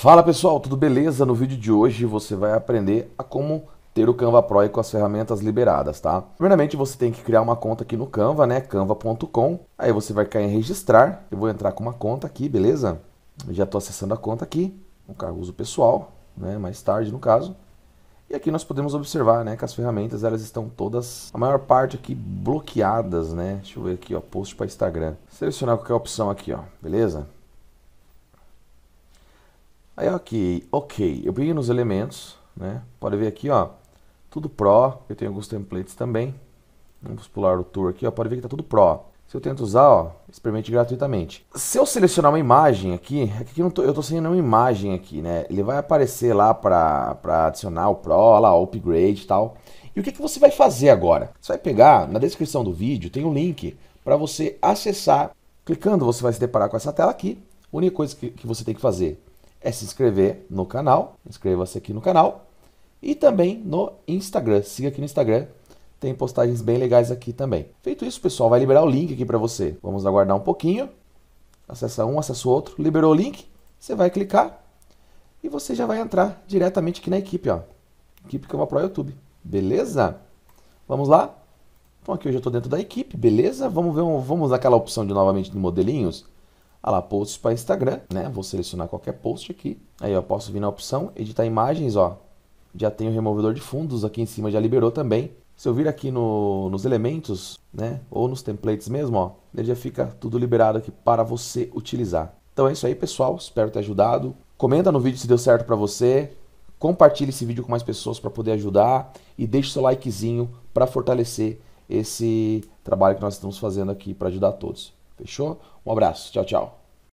Fala pessoal, tudo beleza? No vídeo de hoje você vai aprender a como ter o Canva Pro e com as ferramentas liberadas, tá? Primeiramente você tem que criar uma conta aqui no Canva, né? Canva.com. Aí você vai cair em registrar. Eu vou entrar com uma conta aqui, beleza? Eu já estou acessando a conta aqui, no caso uso pessoal, né? Mais tarde no caso. E aqui nós podemos observar, né, que as ferramentas elas estão todas, a maior parte aqui bloqueadas, né? Deixa eu ver aqui, ó, post para Instagram. Selecionar qualquer opção aqui, ó, beleza? Aí, ok, ok, eu peguei nos elementos, né? Pode ver aqui, ó, tudo Pro, eu tenho alguns templates também. Vamos pular o tour aqui, ó, pode ver que tá tudo Pro. Se eu tento usar, ó, experimente gratuitamente. Se eu selecionar uma imagem aqui, é aqui não tô, eu tô sem nenhuma imagem aqui, né? Ele vai aparecer lá para adicionar o Pro, lá, o upgrade e tal. E o que, que você vai fazer agora? Você vai pegar, na descrição do vídeo tem um link para você acessar. Clicando, você vai se deparar com essa tela aqui. A única coisa que, que você tem que fazer é se inscrever no canal, inscreva-se aqui no canal e também no Instagram. Siga aqui no Instagram, tem postagens bem legais aqui também. Feito isso, pessoal, vai liberar o link aqui para você. Vamos aguardar um pouquinho. Acessa um, acessa o outro, liberou o link, você vai clicar e você já vai entrar diretamente aqui na equipe, ó. Equipe Canva é Pro YouTube. Beleza? Vamos lá? Então aqui eu já estou dentro da equipe, beleza? Vamos ver, vamos naquela opção de novamente de modelinhos. Ah lá, posts para Instagram, né? Vou selecionar qualquer post aqui. Aí eu posso vir na opção editar imagens, ó. Já tem o removedor de fundos aqui em cima, já liberou também. Se eu vir aqui no, nos elementos, né? Ou nos templates mesmo, ó. Ele já fica tudo liberado aqui para você utilizar. Então é isso aí, pessoal. Espero ter ajudado. Comenta no vídeo se deu certo para você. Compartilhe esse vídeo com mais pessoas para poder ajudar. E deixe seu likezinho para fortalecer esse trabalho que nós estamos fazendo aqui para ajudar todos. Fechou? Um abraço. Tchau, tchau.